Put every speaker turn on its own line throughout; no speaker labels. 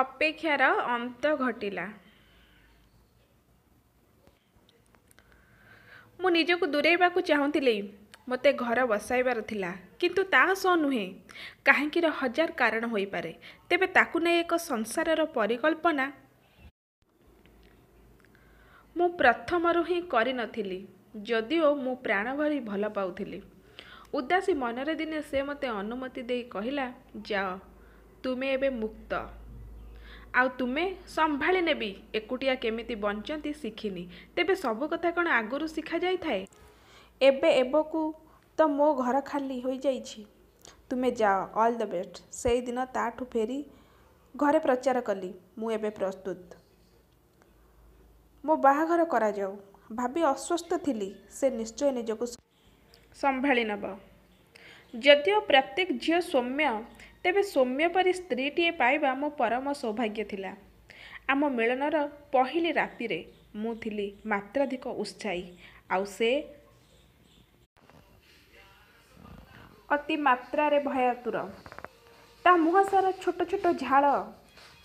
ଅପେକ୍ଷାର ଅନ୍ତ ଘଟିଲା ମୁଁ ନିଜକୁ ଦୂରେଇବାକୁ ଚାହୁଁଥିଲି ମୋତେ ଘର ବସାଇବାର ଥିଲା କିନ୍ତୁ ତା ସହ ନୁହେଁ କାହିଁକିର ହଜାର କାରଣ ହୋଇପାରେ ତେବେ ତାକୁ ନେଇ ଏକ ସଂସାରର ପରିକଳ୍ପନା ମୁଁ ପ୍ରଥମରୁ ହିଁ କରିନଥିଲି ଯଦିଓ ମୁଁ ପ୍ରାଣ ଭରି ଭଲ ପାଉଥିଲି ଉଦାସୀ ମନରେ ଦିନେ ସେ ମୋତେ ଅନୁମତି ଦେଇ କହିଲା ଯାଅ ତୁମେ ଏବେ ମୁକ୍ତ ଆଉ ତୁମେ ସମ୍ଭାଳି ନେବି ଏକୁଟିଆ କେମିତି ବଞ୍ଚନ୍ତି ଶିଖିନି ତେବେ ସବୁ କଥା କ'ଣ ଆଗରୁ ଶିଖାଯାଇଥାଏ ଏବେ ଏବକୁ ତ ମୋ ଘର ଖାଲି ହୋଇଯାଇଛି ତୁମେ ଯାଅ ଅଲ୍ ଦ ବେଷ୍ଟ ସେଇଦିନ ତାଠୁ ଫେରି ଘରେ ପ୍ରଚାର କଲି ମୁଁ ଏବେ ପ୍ରସ୍ତୁତ ମୋ ବାହାଘର କରାଯାଉ ଭାବି ଅସ୍ୱସ୍ଥ ଥିଲି ସେ ନିଶ୍ଚୟ ନିଜକୁ ସମ୍ଭାଳି ନେବ ଯଦିଓ ପ୍ରତ୍ୟେକ ଝିଅ ସୌମ୍ୟ ତେବେ ସୌମ୍ୟ ପରି ସ୍ତ୍ରୀଟିଏ ପାଇବା ମୋ ପରମ ସୌଭାଗ୍ୟ ଥିଲା ଆମ ମିଳନର ପହିଲି ରାତିରେ ମୁଁ ଥିଲି ମାତ୍ରାଧିକ ଉତ୍ସାହୀ ଆଉ ସେ ଅତି ମାତ୍ରାରେ ଭୟାତୁର ତା ମୁହଁ ସାରା ଛୋଟ ଛୋଟ ଝାଳ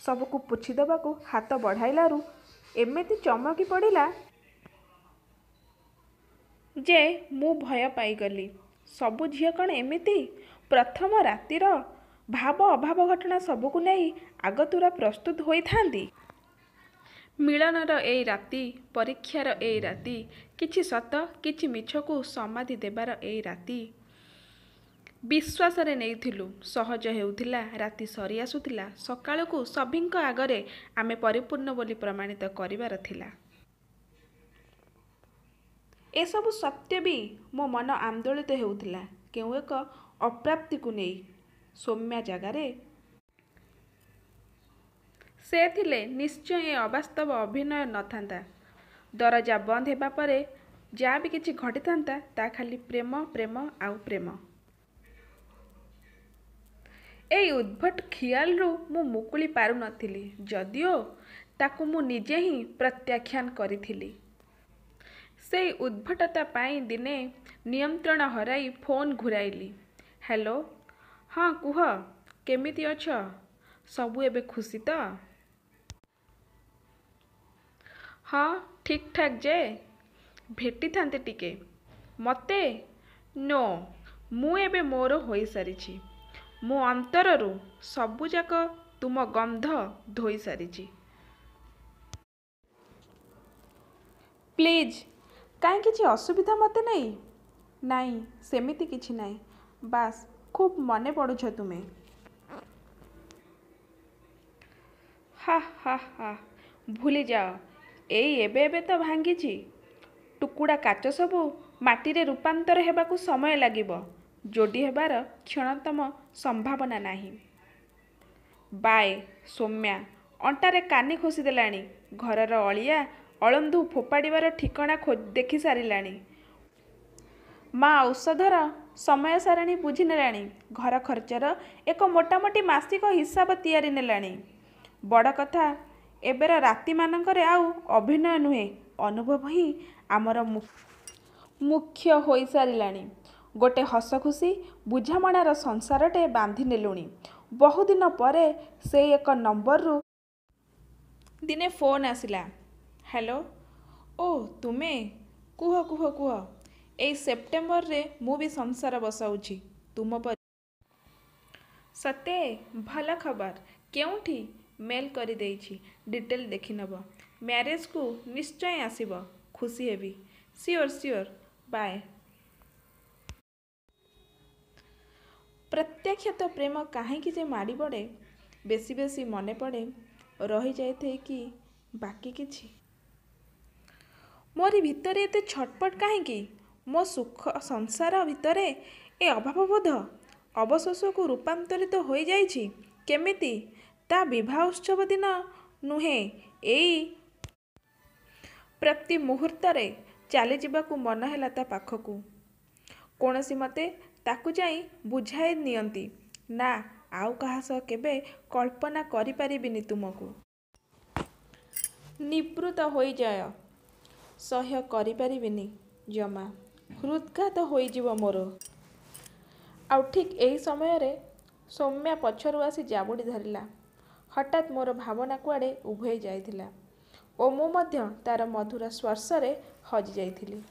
ସବୁକୁ ପୋଛି ଦେବାକୁ ହାତ ବଢ଼ାଇଲାରୁ ଏମିତି ଚମକି ପଡ଼ିଲା ଯେ ମୁଁ ଭୟ ପାଇଗଲି ସବୁ ଝିଅ କ'ଣ ଏମିତି ପ୍ରଥମ ରାତିର ଭାବ ଅଭାବ ଘଟଣା ସବୁକୁ ନେଇ ଆଗତୁରା ପ୍ରସ୍ତୁତ ହୋଇଥାନ୍ତି ମିଳନର ଏଇ ରାତି ପରୀକ୍ଷାର ଏଇ ରାତି କିଛି ସତ କିଛି ମିଛକୁ ସମାଧି ଦେବାର ଏଇ ରାତି ବିଶ୍ୱାସରେ ନେଇଥିଲୁ ସହଜ ହେଉଥିଲା ରାତି ସରି ଆସୁଥିଲା ସକାଳକୁ ସଭିଙ୍କ ଆଗରେ ଆମେ ପରିପୂର୍ଣ୍ଣ ବୋଲି ପ୍ରମାଣିତ କରିବାର ଥିଲା ଏସବୁ ସତ୍ୟ ବି ମୋ ମନ ଆନ୍ଦୋଳିତ ହେଉଥିଲା କେଉଁ ଏକ ଅପ୍ରାପ୍ତିକୁ ନେଇ ସୌମ୍ୟା ଜାଗାରେ ସେ ଥିଲେ ନିଶ୍ଚୟ ଏ ଅବାସ୍ତବ ଅଭିନୟ ନଥାନ୍ତା ଦରଜା ବନ୍ଦ ହେବା ପରେ ଯାହା ବି କିଛି ଘଟିଥାନ୍ତା ତାହା ଖାଲି ପ୍ରେମ ପ୍ରେମ ଆଉ ପ୍ରେମ ଏଇ ଉଦ୍ଭଟ ଖିଆଲରୁ ମୁଁ ମୁକୁଳି ପାରୁନଥିଲି ଯଦିଓ ତାକୁ ମୁଁ ନିଜେ ହିଁ ପ୍ରତ୍ୟାଖ୍ୟାନ କରିଥିଲି ସେଇ ଉଦ୍ଭଟତା ପାଇଁ ଦିନେ ନିୟନ୍ତ୍ରଣ ହରାଇ ଫୋନ୍ ଘୁରାଇଲି ହ୍ୟାଲୋ ହଁ କୁହ କେମିତି ଅଛ ସବୁ ଏବେ ଖୁସି ତ ହଁ ଠିକ୍ ଠାକ୍ ଯେ ଭେଟିଥାନ୍ତେ ଟିକେ ମୋତେ ନ ମୁଁ ଏବେ ମୋର ହୋଇସାରିଛି ମୋ ଅନ୍ତରରୁ ସବୁଯାକ ତୁମ ଗନ୍ଧ ଧୋଇସାରିଛି ପ୍ଲିଜ୍ କାହିଁ କିଛି ଅସୁବିଧା ମୋତେ ନାହିଁ ନାହିଁ ସେମିତି କିଛି ନାହିଁ ବାସ୍ ଖୁବ୍ ମନେ ପଡ଼ୁଛ ତୁମେ ହା ହା ହା ଭୁଲିଯାଅ ଏଇ ଏବେ ଏବେ ତ ଭାଙ୍ଗିଛି ଟୁକୁଡ଼ା କାଚ ସବୁ ମାଟିରେ ରୂପାନ୍ତର ହେବାକୁ ସମୟ ଲାଗିବ ଯୋଡ଼ି ହେବାର କ୍ଷଣତମ ସମ୍ଭାବନା ନାହିଁ ବାଏ ସୌମ୍ୟା ଅଣ୍ଟାରେ କାନି ଖୋସିଦେଲାଣି ଘରର ଅଳିଆ ଅଳନ୍ଧୁ ଫୋପାଡ଼ିବାର ଠିକଣା ଦେଖିସାରିଲାଣି ମା ଔଷଧର ସମୟ ସାରିଣୀ ବୁଝି ନେଲାଣି ଘର ଖର୍ଚ୍ଚର ଏକ ମୋଟାମୋଟି ମାସିକ ହିସାବ ତିଆରି ନେଲାଣି ବଡ଼ କଥା ଏବେର ରାତିମାନଙ୍କରେ ଆଉ ଅଭିନୟ ନୁହେଁ ଅନୁଭବ ହିଁ ଆମର ମୁଖ୍ୟ ହୋଇସାରିଲାଣି ଗୋଟେ ଖୁସି ବୁଝାମଣାର ସଂସାରଟେ ବାନ୍ଧି ନେଲୁଣି ବହୁଦିନ ପରେ ସେ ଏକ ନମ୍ବରରୁ ଦିନେ ଫୋନ୍ ଆସିଲା ହ୍ୟାଲୋ ଓ ତୁମେ କୁହ କୁହ କୁହ ଏଇ ସେପ୍ଟେମ୍ବରରେ ମୁଁ ବି ସଂସାର ବସାଉଛି ତୁମ ପରି ସତେ ଭଲ ଖବର କେଉଁଠି ମେଲ୍ କରିଦେଇଛି ଡିଟେଲ୍ ଦେଖିନେବ ମ୍ୟାରେଜ୍କୁ ନିଶ୍ଚୟ ଆସିବ ଖୁସି ହେବି ସିଓର ସିଓର ବାଏ ପ୍ରତ୍ୟାଖ୍ୟାତ ପ୍ରେମ କାହିଁକି ଯେ ମାଡ଼ି ପଡ଼େ ବେଶୀ ବେଶୀ ମନେ ପଡ଼େ ରହିଯାଇଥାଏ କି ବାକି କିଛି ମୋରି ଭିତରେ ଏତେ ଛଟପଟ କାହିଁକି ମୋ ସୁଖ ସଂସାର ଭିତରେ ଏ ଅଭାବବୋଧ ଅବଶୋଷକୁ ରୂପାନ୍ତରିତ ହୋଇଯାଇଛି କେମିତି ତା ବିବାହ ଉତ୍ସବ ଦିନ ନୁହେଁ ଏଇ ପ୍ରତି ମୁହୂର୍ତ୍ତରେ ଚାଲିଯିବାକୁ ମନ ହେଲା ତା ପାଖକୁ କୌଣସି ମତେ ତାକୁ ଯାଇ ବୁଝାଇ ନିଅନ୍ତି ନା ଆଉ କାହା ସହ କେବେ କଳ୍ପନା କରିପାରିବିନି ତୁମକୁ ନିବୃତ ହୋଇଯାଅ ସହ୍ୟ କରିପାରିବିନି ଜମା ହୃଦ୍ଘାତ ହୋଇଯିବ ମୋର ଆଉ ଠିକ୍ ଏହି ସମୟରେ ସୌମ୍ୟା ପଛରୁ ଆସି ଜାବୁଡ଼ି ଧରିଲା ହଠାତ୍ ମୋର ଭାବନା କୁଆଡ଼େ ଉଭେଇ ଯାଇଥିଲା ଓ ମୁଁ ମଧ୍ୟ ତାର ମଧୁର ସ୍ପର୍ଶରେ ହଜିଯାଇଥିଲି